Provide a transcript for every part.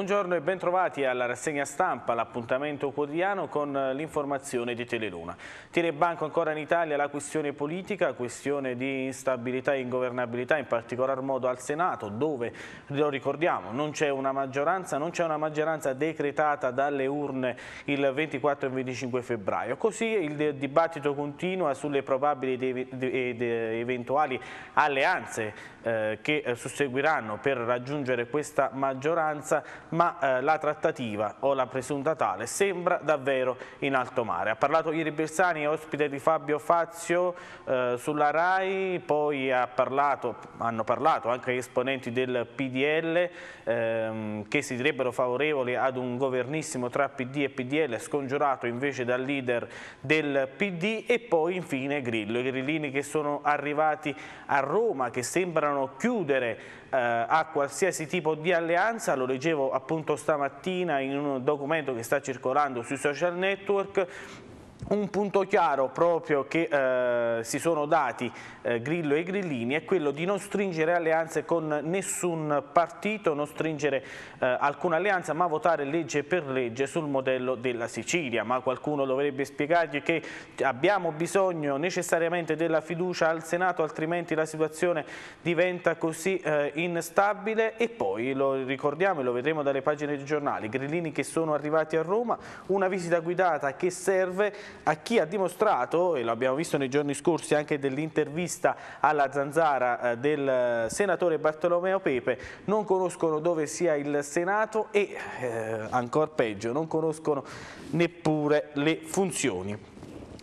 Buongiorno e bentrovati alla rassegna stampa, l'appuntamento quotidiano con eh, l'informazione di Teleluna. Tiene banco ancora in Italia la questione politica, questione di instabilità e ingovernabilità, in particolar modo al Senato, dove, lo ricordiamo, non c'è una maggioranza, non c'è una maggioranza decretata dalle urne il 24 e 25 febbraio. Così il dibattito continua sulle probabili ed eventuali alleanze eh, che eh, susseguiranno per raggiungere questa maggioranza ma eh, la trattativa o la presunta tale sembra davvero in alto mare. Ha parlato ieri Bersani, ospite di Fabio Fazio eh, sulla RAI, poi ha parlato, hanno parlato anche gli esponenti del PDL ehm, che si direbbero favorevoli ad un governissimo tra PD e PDL scongiurato invece dal leader del PD e poi infine Grillo, i grillini che sono arrivati a Roma che sembrano chiudere eh, a qualsiasi tipo di alleanza, lo leggevo appunto stamattina in un documento che sta circolando sui social network, un punto chiaro proprio che eh, si sono dati eh, Grillo e Grillini è quello di non stringere alleanze con nessun partito, non stringere eh, alcuna alleanza ma votare legge per legge sul modello della Sicilia. Ma qualcuno dovrebbe spiegargli che abbiamo bisogno necessariamente della fiducia al Senato altrimenti la situazione diventa così eh, instabile e poi lo ricordiamo e lo vedremo dalle pagine dei giornali, Grillini che sono arrivati a Roma, una visita guidata che serve a chi ha dimostrato, e lo abbiamo visto nei giorni scorsi anche dell'intervista alla zanzara eh, del eh, senatore Bartolomeo Pepe, non conoscono dove sia il Senato e, eh, ancora peggio, non conoscono neppure le funzioni.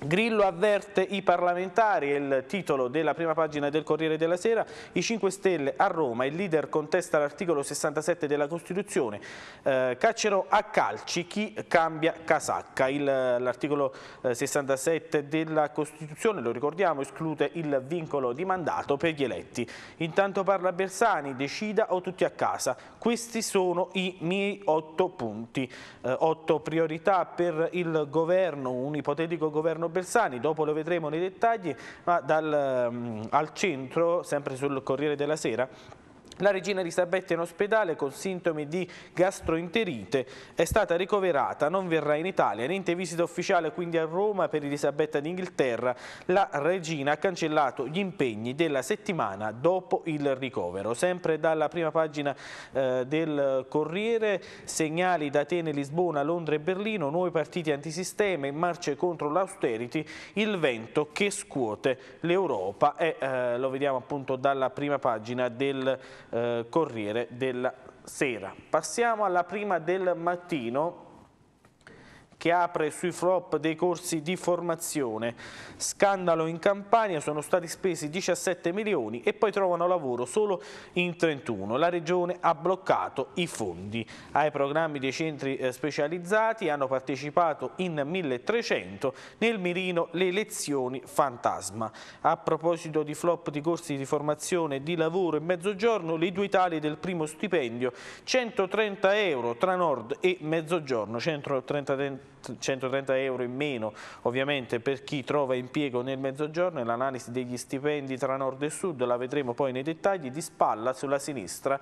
Grillo avverte i parlamentari, è il titolo della prima pagina del Corriere della Sera, i 5 Stelle a Roma, il leader contesta l'articolo 67 della Costituzione, eh, caccerò a calci chi cambia casacca, l'articolo 67 eh, della Costituzione, lo ricordiamo, esclude il vincolo di mandato per gli eletti. Intanto parla Bersani, decida o tutti a casa, questi sono i miei otto punti, eh, otto priorità per il governo, un ipotetico governo Bersani, dopo lo vedremo nei dettagli, ma dal, mm, al centro, sempre sul Corriere della Sera, la regina Elisabetta in ospedale con sintomi di gastroenterite è stata ricoverata, non verrà in Italia, niente visita ufficiale quindi a Roma per Elisabetta d'Inghilterra. La regina ha cancellato gli impegni della settimana dopo il ricovero. Sempre dalla prima pagina eh, del Corriere, segnali da Atene, Lisbona, Londra e Berlino, nuovi partiti antisistema e marce contro l'austerity, il vento che scuote l'Europa e eh, lo vediamo appunto dalla prima pagina del Corriere eh, Corriere della Sera. Passiamo alla prima del mattino che apre sui flop dei corsi di formazione. Scandalo in Campania, sono stati spesi 17 milioni e poi trovano lavoro solo in 31. La Regione ha bloccato i fondi. Ai programmi dei centri eh, specializzati hanno partecipato in 1300, nel mirino le lezioni fantasma. A proposito di flop di corsi di formazione, di lavoro e mezzogiorno, le due tali del primo stipendio, 130 euro tra nord e mezzogiorno, 130 euro 130 euro in meno ovviamente per chi trova impiego nel mezzogiorno e l'analisi degli stipendi tra nord e sud la vedremo poi nei dettagli di spalla sulla sinistra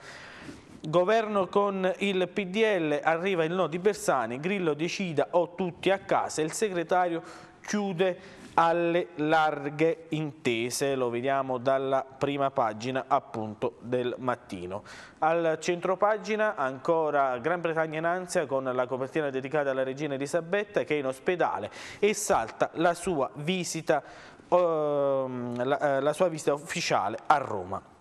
Governo con il PDL, arriva il no di Bersani, Grillo decida o tutti a casa, il segretario chiude alle larghe intese, lo vediamo dalla prima pagina appunto del mattino. Al centro pagina ancora Gran Bretagna in ansia con la copertina dedicata alla regina Elisabetta che è in ospedale e salta la sua visita, ehm, eh, la, la sua visita ufficiale a Roma.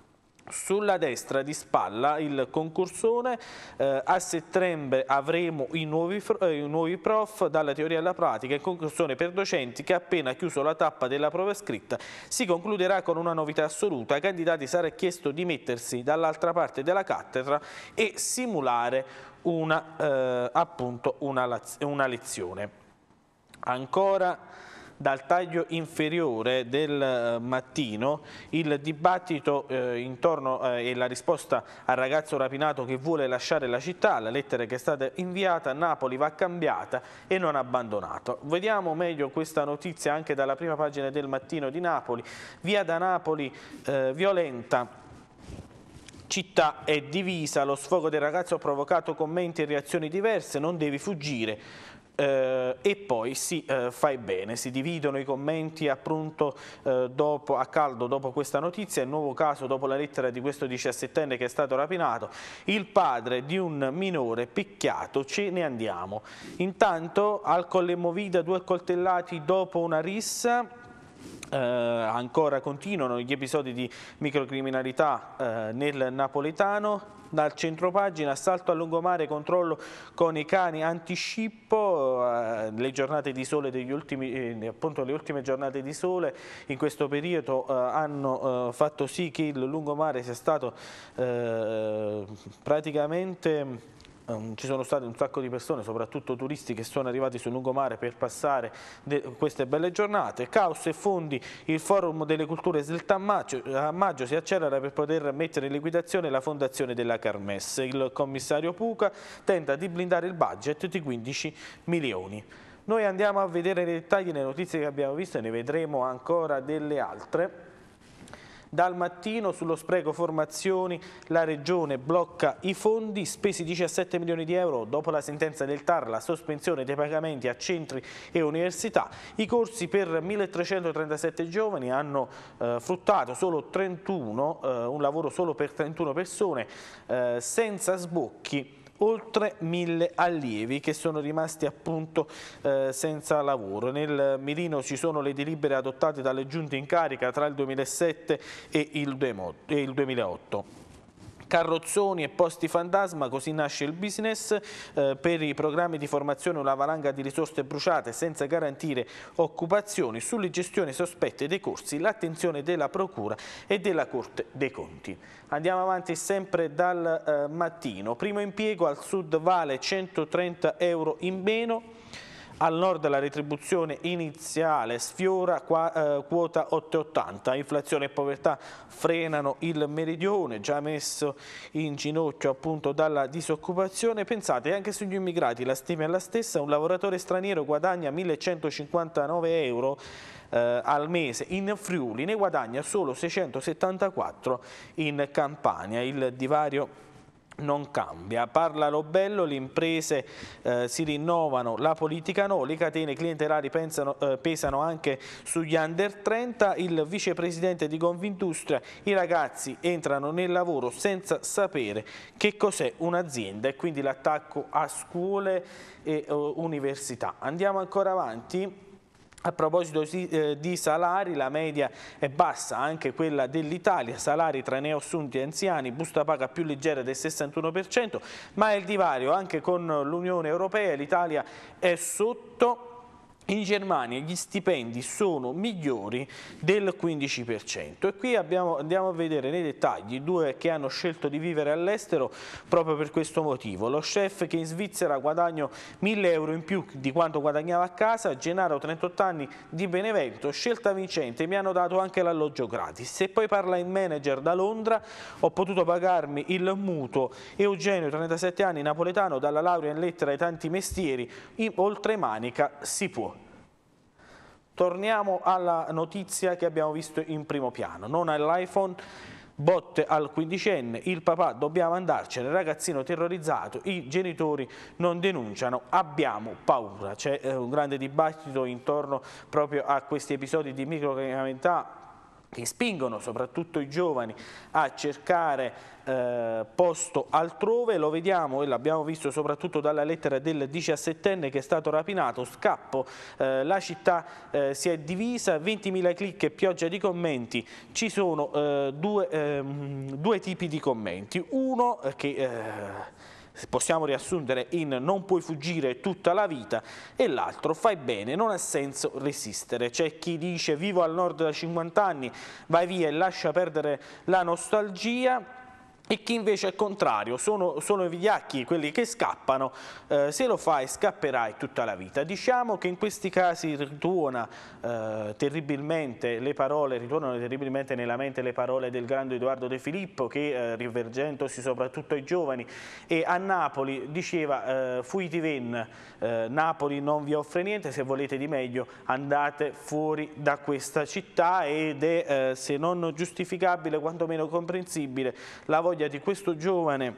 Sulla destra di spalla il concursone, eh, a settembre avremo i nuovi, eh, i nuovi, prof dalla teoria alla pratica, il concursone per docenti che appena chiuso la tappa della prova scritta si concluderà con una novità assoluta, ai candidati sarà chiesto di mettersi dall'altra parte della cattedra e simulare una, eh, appunto una, una lezione. Ancora dal taglio inferiore del eh, mattino, il dibattito eh, intorno eh, e la risposta al ragazzo rapinato che vuole lasciare la città, la lettera che è stata inviata, Napoli va cambiata e non abbandonata. Vediamo meglio questa notizia anche dalla prima pagina del mattino di Napoli, via da Napoli eh, violenta città è divisa, lo sfogo del ragazzo ha provocato commenti e reazioni diverse, non devi fuggire eh, e poi si eh, fa bene, si dividono i commenti a, pronto, eh, dopo, a caldo dopo questa notizia, il nuovo caso dopo la lettera di questo 17enne che è stato rapinato, il padre di un minore picchiato, ce ne andiamo. Intanto al Collemovida due coltellati dopo una rissa, eh, ancora continuano gli episodi di microcriminalità eh, nel napoletano, dal centro pagina, assalto a lungomare, controllo con i cani, antiscippo, eh, le giornate di sole degli ultimi, eh, appunto le ultime giornate di sole in questo periodo eh, hanno eh, fatto sì che il lungomare sia stato eh, praticamente Um, ci sono state un sacco di persone, soprattutto turisti, che sono arrivati sul lungomare per passare queste belle giornate. Caos e fondi, il forum delle culture SLT a maggio, a maggio si accelera per poter mettere in liquidazione la fondazione della Carmesse. Il commissario Puca tenta di blindare il budget di 15 milioni. Noi andiamo a vedere nei dettagli le notizie che abbiamo visto e ne vedremo ancora delle altre. Dal mattino sullo spreco formazioni la Regione blocca i fondi, spesi 17 milioni di euro dopo la sentenza del TAR, la sospensione dei pagamenti a centri e università. I corsi per 1.337 giovani hanno eh, fruttato solo 31, eh, un lavoro solo per 31 persone, eh, senza sbocchi oltre mille allievi che sono rimasti appunto eh, senza lavoro. Nel mirino ci sono le delibere adottate dalle giunte in carica tra il 2007 e il 2008 carrozzoni e posti fantasma, così nasce il business eh, per i programmi di formazione una valanga di risorse bruciate senza garantire occupazioni, sulle gestioni sospette dei corsi, l'attenzione della Procura e della Corte dei Conti. Andiamo avanti sempre dal eh, mattino, primo impiego al Sud vale 130 euro in meno, al nord la retribuzione iniziale sfiora eh, quota 8,80, inflazione e povertà frenano il meridione, già messo in ginocchio appunto dalla disoccupazione. Pensate anche sugli immigrati, la stima è la stessa, un lavoratore straniero guadagna 1159 euro eh, al mese in Friuli, ne guadagna solo 674 in Campania. Il divario non cambia. Parla Lobello, le imprese eh, si rinnovano, la politica no, le catene clientelari pensano, eh, pesano anche sugli under 30, il vicepresidente di Convindustria, i ragazzi entrano nel lavoro senza sapere che cos'è un'azienda e quindi l'attacco a scuole e eh, università. Andiamo ancora avanti a proposito eh, di salari, la media è bassa, anche quella dell'Italia, salari tra neoassunti e anziani, busta paga più leggera del 61%, ma è il divario anche con l'Unione Europea, l'Italia è sotto in Germania gli stipendi sono migliori del 15% e qui abbiamo, andiamo a vedere nei dettagli due che hanno scelto di vivere all'estero proprio per questo motivo. Lo chef che in Svizzera guadagna 1000 euro in più di quanto guadagnava a casa, Gennaro 38 anni di Benevento, scelta vincente, mi hanno dato anche l'alloggio gratis. Se poi parla in manager da Londra ho potuto pagarmi il mutuo. Eugenio 37 anni napoletano dalla laurea in lettera ai tanti mestieri, in oltre manica si può. Torniamo alla notizia che abbiamo visto in primo piano, non all'iPhone, botte al quindicenne, il papà dobbiamo andarcene, ragazzino terrorizzato, i genitori non denunciano, abbiamo paura. C'è eh, un grande dibattito intorno proprio a questi episodi di microcriminalità che spingono soprattutto i giovani a cercare eh, posto altrove, lo vediamo e l'abbiamo visto soprattutto dalla lettera del 17enne che è stato rapinato, scappo, eh, la città eh, si è divisa, 20.000 clic e pioggia di commenti, ci sono eh, due, ehm, due, tipi di commenti, uno eh, che eh, possiamo riassumere in non puoi fuggire tutta la vita e l'altro fai bene, non ha senso resistere. C'è chi dice vivo al nord da 50 anni, vai via e lascia perdere la nostalgia e chi invece è contrario, sono, sono i vigliacchi quelli che scappano, eh, se lo fai scapperai tutta la vita. Diciamo che in questi casi rituona eh, terribilmente le parole, ritornano terribilmente nella mente le parole del grande Edoardo De Filippo che eh, rivergendosi soprattutto ai giovani e a Napoli diceva eh, fuiti ven, eh, Napoli non vi offre niente, se volete di meglio andate fuori da questa città ed è eh, se non giustificabile quantomeno comprensibile la voglia storia di questo giovane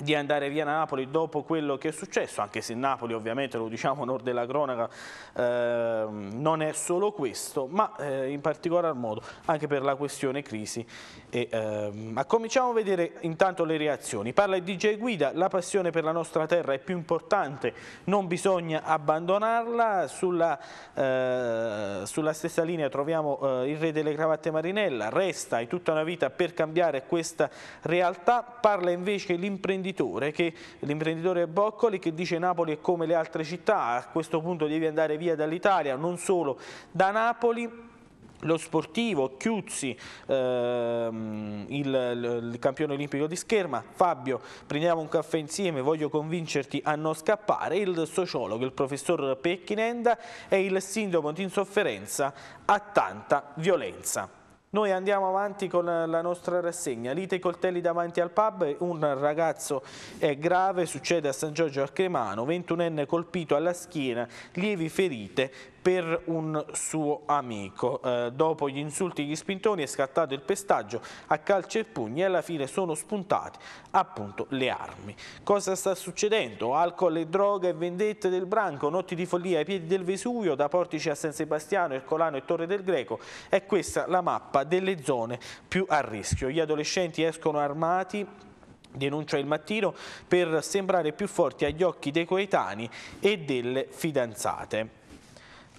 di andare via Napoli dopo quello che è successo, anche se Napoli ovviamente, lo diciamo onor della cronaca, eh, non è solo questo, ma eh, in particolar modo anche per la questione crisi. E, eh, ma cominciamo a vedere intanto le reazioni. Parla il DJ Guida, la passione per la nostra terra è più importante, non bisogna abbandonarla. Sulla, eh, sulla stessa linea troviamo eh, il re delle cravatte Marinella, resta, hai tutta una vita per cambiare questa realtà. Parla invece l'imprenditore l'imprenditore, l'imprenditore Boccoli che dice Napoli è come le altre città, a questo punto devi andare via dall'Italia, non solo da Napoli, lo sportivo Chiuzzi, ehm, il, il, campione olimpico di scherma, Fabio prendiamo un caffè insieme, voglio convincerti a non scappare, il sociologo, il professor Pecchinenda e il sindaco di insofferenza a tanta violenza. Noi andiamo avanti con la nostra rassegna, lite i coltelli davanti al pub, un ragazzo è grave, succede a San Giorgio Arcremano, 21enne colpito alla schiena, lievi ferite per un suo amico. Eh, dopo gli insulti e gli spintoni è scattato il pestaggio a calci e pugni e alla fine sono spuntate appunto le armi. Cosa sta succedendo? Alcol e droga e vendette del branco, notti di follia ai piedi del Vesuvio, da Portici a San Sebastiano, Ercolano e Torre del Greco. È questa la mappa delle zone più a rischio. Gli adolescenti escono armati denuncia il mattino, per sembrare più forti agli occhi dei coetanei e delle fidanzate.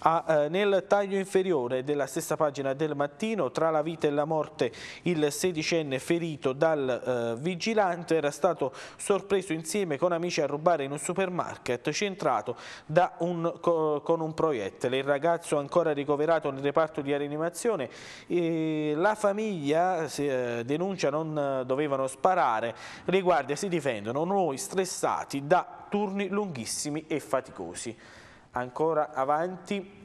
Ah, nel taglio inferiore della stessa pagina del mattino, tra la vita e la morte, il sedicenne ferito dal eh, vigilante era stato sorpreso insieme con amici a rubare in un supermarket centrato un, co, con un proiettile. Il ragazzo ancora ricoverato nel reparto di rianimazione, eh, la famiglia eh, denuncia non dovevano sparare, le guardie si difendono, noi stressati da turni lunghissimi e faticosi ancora avanti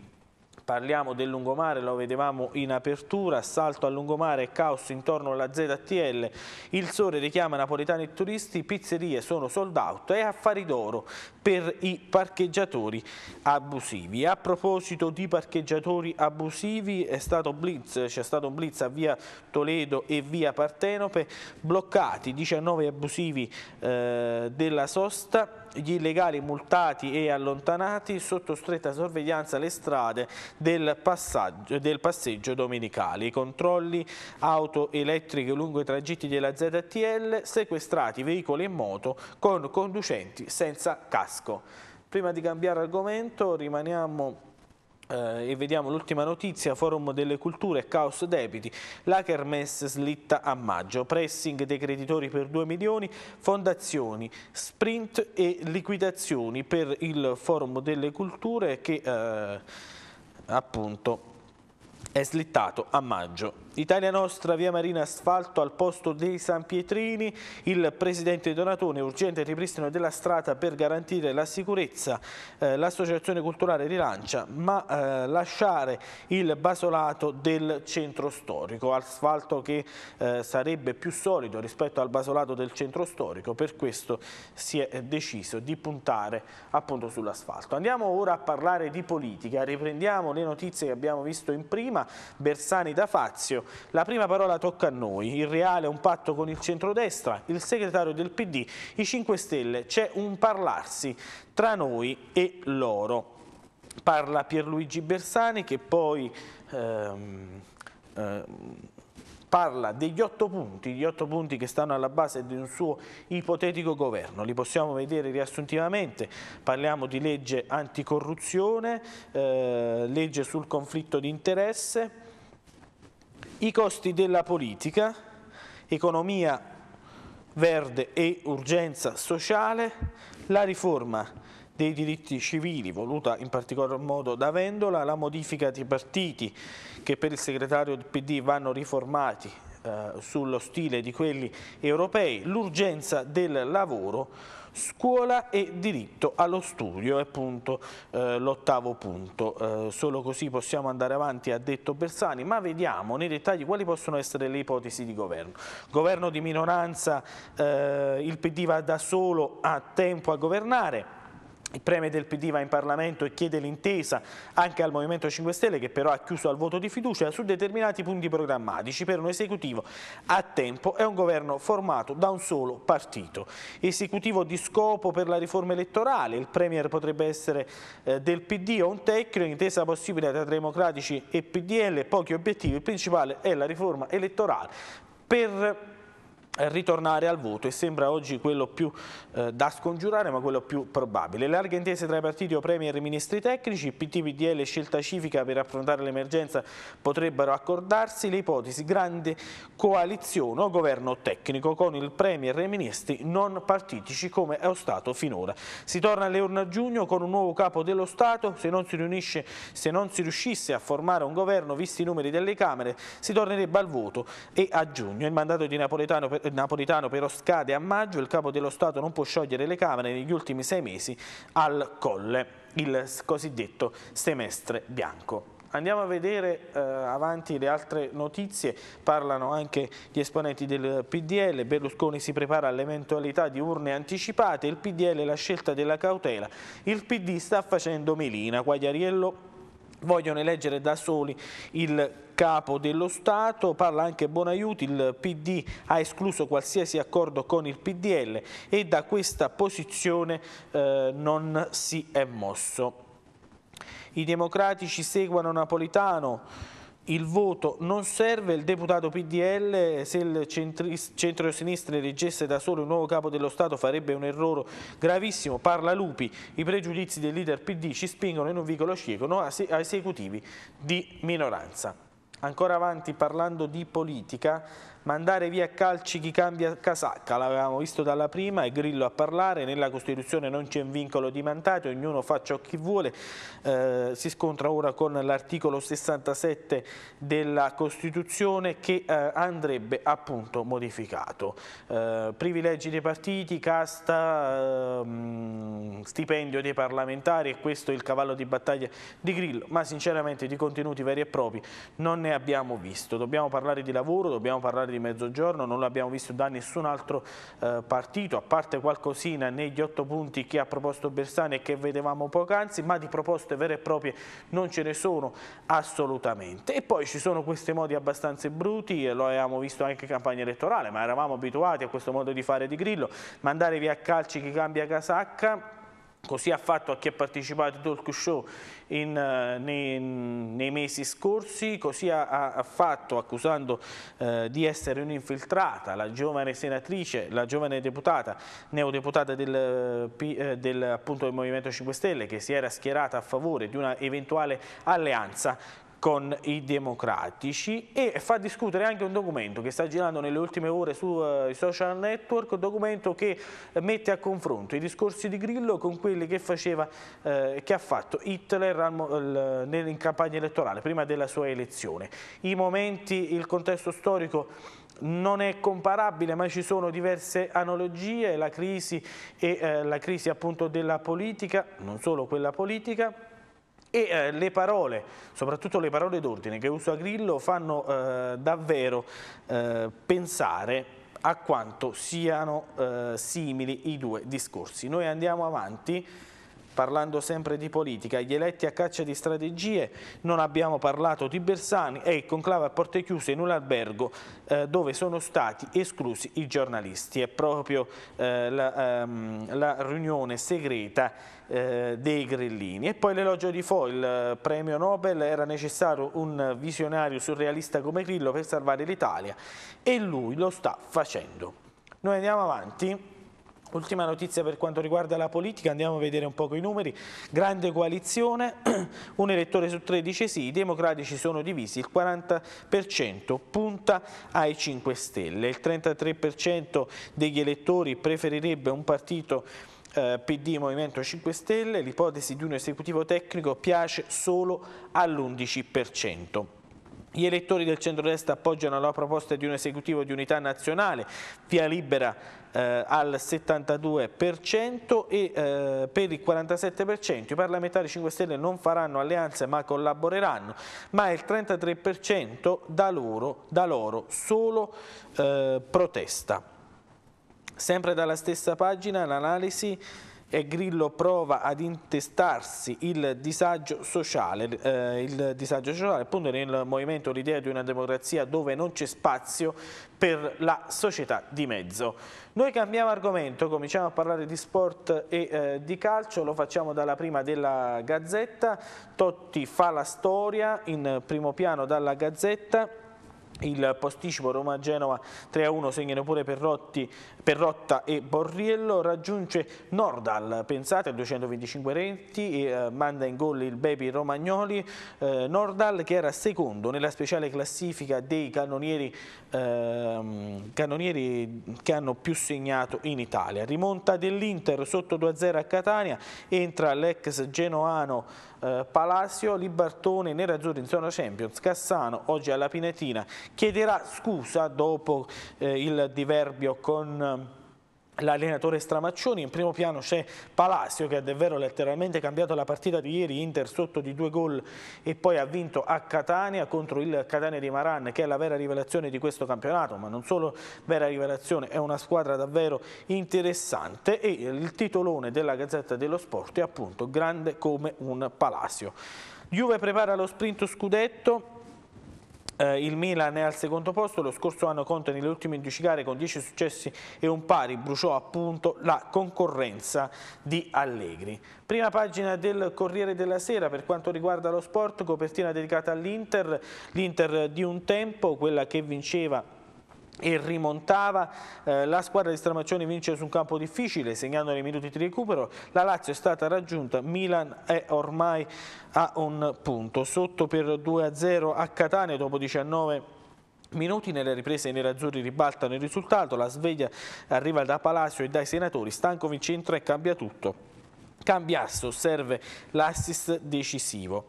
Parliamo del lungomare, lo vedevamo in apertura, assalto al lungomare e caos intorno alla ZTL. Il Sole richiama napoletani e turisti, pizzerie sono sold out e affari d'oro per i parcheggiatori abusivi. A proposito di parcheggiatori abusivi, c'è stato, stato un blitz a via Toledo e via Partenope, bloccati 19 abusivi eh, della sosta gli illegali multati e allontanati, sotto stretta sorveglianza le strade del, del passeggio domenicale. I controlli auto elettriche lungo i tragitti della ZTL, sequestrati veicoli e moto con conducenti senza casco. Prima di cambiare argomento rimaniamo eh, e vediamo l'ultima notizia, Forum delle Culture Caos Debiti, la Kermesse slitta a maggio, pressing dei creditori per 2 milioni, fondazioni, sprint e liquidazioni per il Forum delle Culture che... Eh, appunto è slittato a maggio Italia Nostra, via Marina Asfalto al posto dei San Pietrini. Il presidente Donatone, urgente ripristino della strada per garantire la sicurezza. Eh, L'associazione culturale rilancia, ma eh, lasciare il basolato del centro storico. Asfalto che eh, sarebbe più solido rispetto al basolato del centro storico. Per questo si è deciso di puntare appunto sull'asfalto. Andiamo ora a parlare di politica. Riprendiamo le notizie che abbiamo visto in prima. Bersani da Fazio la prima parola tocca a noi, il reale è un patto con il centrodestra, il segretario del PD, i 5 Stelle, c'è un parlarsi tra noi e loro. Parla Pierluigi Bersani che poi... Ehm, ehm, parla degli otto punti, gli otto punti che stanno alla base di un suo ipotetico governo, li possiamo vedere riassuntivamente, parliamo di legge anticorruzione, eh, legge sul conflitto di interesse, i costi della politica, economia verde e urgenza sociale, la riforma dei diritti civili, voluta in particolar modo da Vendola, la modifica dei partiti che per il segretario del PD vanno riformati eh, sullo stile di quelli europei, l'urgenza del lavoro, scuola e diritto allo studio, è appunto eh, l'ottavo punto. Eh, solo così possiamo andare avanti, ha detto Bersani, ma vediamo nei dettagli quali possono essere le ipotesi di governo. Governo di minoranza, eh, il PD va da solo, a tempo a governare, il Premier del PD va in Parlamento e chiede l'intesa anche al Movimento 5 Stelle che però ha chiuso al voto di fiducia su determinati punti programmatici per un esecutivo a tempo e un governo formato da un solo partito. Esecutivo di scopo per la riforma elettorale, il Premier potrebbe essere eh, del PD o un tecnico, intesa possibile tra democratici e PDL, pochi obiettivi, il principale è la riforma elettorale per eh, ritornare al voto e sembra oggi quello più eh, da scongiurare ma quello più probabile. Larghe intese tra i partiti o premier e ministri tecnici, PT, PDL e scelta civica per affrontare l'emergenza potrebbero accordarsi le ipotesi grande coalizione o governo tecnico con il premier e i ministri non partitici come è stato finora. Si torna alle urne a giugno con un nuovo capo dello Stato, se non si, riunisce, se non si riuscisse a formare un governo visti i numeri delle Camere si tornerebbe al voto e a giugno il mandato di Napoletano per napolitano però scade a maggio, il capo dello Stato non può sciogliere le Camere negli ultimi sei mesi al Colle, il cosiddetto semestre bianco. Andiamo a vedere eh, avanti le altre notizie, parlano anche gli esponenti del PDL, Berlusconi si prepara all'eventualità di urne anticipate, il PDL la scelta della cautela, il PD sta facendo melina, Quagliariello vogliono eleggere da soli il capo dello Stato, parla anche Bonaiuti, il PD ha escluso qualsiasi accordo con il PDL e da questa posizione eh, non si è mosso. I democratici seguono Napolitano, il voto non serve, il deputato PDL se il centro-sinistra eleggesse da solo il nuovo capo dello Stato farebbe un errore gravissimo, parla Lupi, i pregiudizi del leader PD ci spingono in un vicolo cieco no, a esecutivi di minoranza. Ancora avanti parlando di politica, mandare via a calci chi cambia casacca, l'avevamo visto dalla prima, è Grillo a parlare, nella Costituzione non c'è un vincolo di mandato, ognuno fa ciò che vuole, eh, si scontra ora con l'articolo 67 della Costituzione che eh, andrebbe appunto modificato. Eh, privilegi dei partiti, casta, ehm, stipendio dei parlamentari e questo è il cavallo di battaglia di Grillo, ma sinceramente di contenuti veri e propri non ne abbiamo visto. Dobbiamo parlare di lavoro, dobbiamo parlare di di Mezzogiorno, non l'abbiamo visto da nessun altro eh, partito, a parte qualcosina negli otto punti che ha proposto Bersani e che vedevamo poc'anzi, ma di proposte vere e proprie non ce ne sono assolutamente. E poi ci sono questi modi abbastanza bruti, lo avevamo visto anche in campagna elettorale, ma eravamo abituati a questo modo di fare di Grillo, mandare via a calci chi cambia casacca Così ha fatto a chi ha partecipato ai talk show in, eh, nei, nei, mesi scorsi, così ha, ha fatto accusando eh, di essere un'infiltrata la giovane senatrice, la giovane deputata, neodeputata del, eh, eh, del, appunto, del Movimento 5 Stelle che si era schierata a favore di una eventuale alleanza con i democratici e fa discutere anche un documento che sta girando nelle ultime ore sui eh, social network, un documento che eh, mette a confronto i discorsi di Grillo con quelli che, faceva, eh, che ha fatto Hitler in campagna elettorale prima della sua elezione. I momenti, il contesto storico non è comparabile ma ci sono diverse analogie, la crisi e eh, la crisi appunto della politica, non solo quella politica, e eh, le parole, soprattutto le parole d'ordine che usa Grillo fanno eh, davvero eh, pensare a quanto siano eh, simili i due discorsi. Noi andiamo avanti Parlando sempre di politica, gli eletti a caccia di strategie, non abbiamo parlato di Bersani e il conclave a porte chiuse in un albergo eh, dove sono stati esclusi i giornalisti. È proprio eh, la, ehm, la riunione segreta eh, dei grillini. E poi l'elogio di Fo, il premio Nobel, era necessario un visionario surrealista come Grillo per salvare l'Italia e lui lo sta facendo. Noi andiamo avanti. Ultima notizia per quanto riguarda la politica, andiamo a vedere un po' i numeri. Grande coalizione, un elettore su 13 sì, i democratici sono divisi, il 40% punta ai 5 Stelle, il 33% degli elettori preferirebbe un partito eh, PD Movimento 5 Stelle, l'ipotesi di un esecutivo tecnico piace solo all'11%. Gli elettori del centro-destra appoggiano la proposta di un esecutivo di unità nazionale, via libera eh, al 72% e eh, per il 47% i parlamentari 5 Stelle non faranno alleanze ma collaboreranno, ma il 33% da loro, da loro solo eh, protesta. Sempre dalla stessa pagina l'analisi e Grillo prova ad intestarsi il disagio sociale, eh, il disagio sociale appunto nel movimento l'idea di una democrazia dove non c'è spazio per la società di mezzo. Noi cambiamo argomento, cominciamo a parlare di sport e eh, di calcio, lo facciamo dalla prima della Gazzetta, Totti fa la storia in primo piano dalla Gazzetta, il posticipo Roma-Genova 3-1 segnano pure Perrotti, Perrotta e Borriello raggiunge Nordal, pensate a 225 Renti e eh, manda in gol il Bepi Romagnoli eh, Nordal che era secondo nella speciale classifica dei cannonieri eh, cannonieri che hanno più segnato in Italia. Rimonta dell'Inter sotto 2-0 a Catania, entra l'ex genoano eh, Palacio, Libertone, Nerazzurri in zona Champions, Cassano oggi alla Pinetina chiederà scusa dopo eh, il diverbio con l'allenatore Stramaccioni, in primo piano c'è Palacio che ha davvero letteralmente cambiato la partita di ieri, Inter sotto di due gol e poi ha vinto a Catania contro il Catania di Maran che è la vera rivelazione di questo campionato, ma non solo vera rivelazione, è una squadra davvero interessante e il titolone della Gazzetta dello Sport è appunto grande come un Palacio. Juve prepara lo sprint scudetto, eh, il Milan è al secondo posto, lo scorso anno conta nelle ultime 10 gare con 10 successi e un pari bruciò appunto la concorrenza di Allegri. Prima pagina del Corriere della Sera per quanto riguarda lo sport, copertina dedicata all'Inter, l'Inter di un tempo, quella che vinceva e rimontava, eh, la squadra di Stramaccioni vince su un campo difficile segnando nei minuti di recupero, la Lazio è stata raggiunta, Milan è ormai a un punto, sotto per 2-0 a a Catania dopo 19 Minuti nelle riprese i nerazzurri ribaltano il risultato, la sveglia arriva da Palacio e dai senatori, stanco Stankovic entra e cambia tutto. Cambiasso serve l'assist decisivo.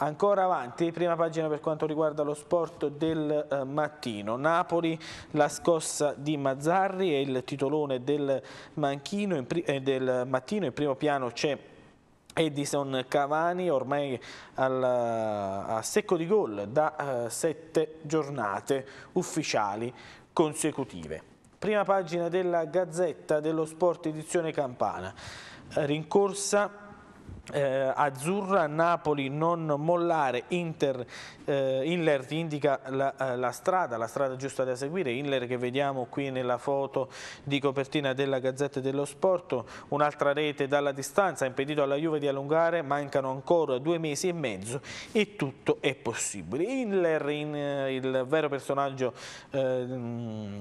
Ancora avanti, prima pagina per quanto riguarda lo sport del eh, mattino. Napoli, la scossa di Mazzarri è il titolone del, manchino, eh, del mattino. In primo piano c'è Edison Cavani ormai al, eh, a secco di gol da eh, sette giornate ufficiali consecutive. Prima pagina della Gazzetta dello Sport edizione Campana. Rincorsa eh, Azzurra, Napoli, non mollare, Inter, eh, Inler ti indica la, eh, la, strada, la strada giusta da seguire, Inler che vediamo qui nella foto di copertina della Gazzetta dello Sport, un'altra rete dalla distanza, ha impedito alla Juve di allungare, mancano ancora due mesi e mezzo e tutto è possibile. Inler, in, eh, il vero personaggio eh,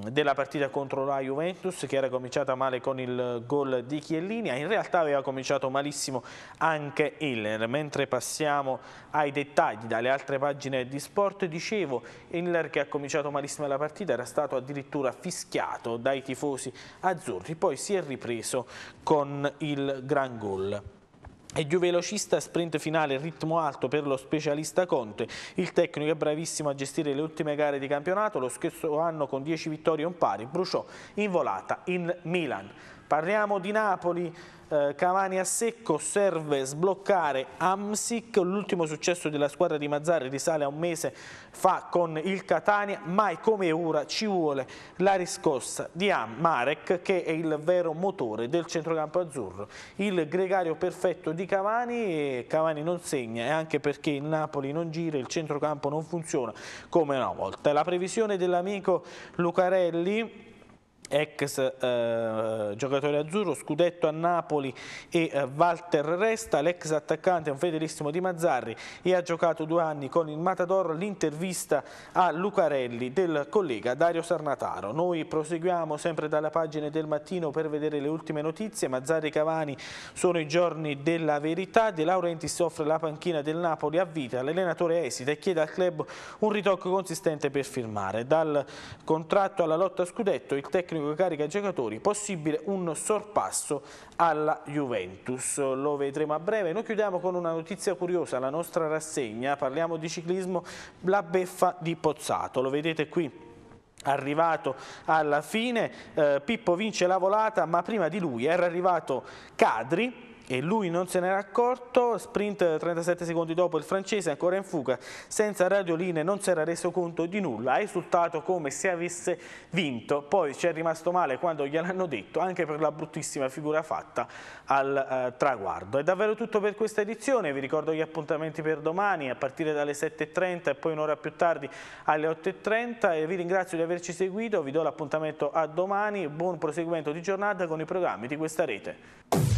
della partita contro la Juventus, che era cominciata male con il gol di Chiellini, in realtà aveva cominciato malissimo anche anche Illner. Mentre passiamo ai dettagli dalle altre pagine di sport, dicevo Illner che ha cominciato malissimo la partita era stato addirittura fischiato dai tifosi azzurri, poi si è ripreso con il gran gol. E Giù velocista, sprint finale, ritmo alto per lo specialista Conte. Il tecnico è bravissimo a gestire le ultime gare di campionato, lo stesso anno con 10 vittorie un pari, bruciò in volata in Milan. Parliamo di Napoli, eh, Cavani a secco, serve sbloccare Amsic, l'ultimo successo della squadra di Mazzari risale a un mese fa con il Catania, mai come ora ci vuole la riscossa di Am Marek che è il vero motore del centrocampo azzurro, il gregario perfetto di Cavani, e Cavani non segna e anche perché il Napoli non gira, il centrocampo non funziona come una volta. La previsione dell'amico Lucarelli ex eh, giocatore azzurro, scudetto a Napoli e eh, Walter Resta, l'ex attaccante è un fedelissimo di Mazzarri e ha giocato due anni con il Matador, l'intervista a Lucarelli del collega Dario Sarnataro. Noi proseguiamo sempre dalla pagina del mattino per vedere le ultime notizie, Mazzarri e Cavani sono i giorni della verità, De Laurentiis offre la panchina del Napoli a vita, l'allenatore esita e chiede al club un ritocco consistente per firmare. Dal contratto alla lotta a scudetto il tecnico tecnico carica giocatori, possibile un sorpasso alla Juventus. Lo vedremo a breve. Noi chiudiamo con una notizia curiosa, la nostra rassegna, parliamo di ciclismo, la beffa di Pozzato, lo vedete qui arrivato alla fine, eh, Pippo vince la volata ma prima di lui era arrivato Cadri e lui non se n'era accorto, sprint 37 secondi dopo il francese ancora in fuga, senza radioline non si era reso conto di nulla, ha esultato come se avesse vinto, poi ci è rimasto male quando gliel'hanno detto, anche per la bruttissima figura fatta al eh, traguardo. È davvero tutto per questa edizione, vi ricordo gli appuntamenti per domani a partire dalle 7.30 e poi un'ora più tardi alle 8.30 e vi ringrazio di averci seguito, vi do l'appuntamento a domani, buon proseguimento di giornata con i programmi di questa rete.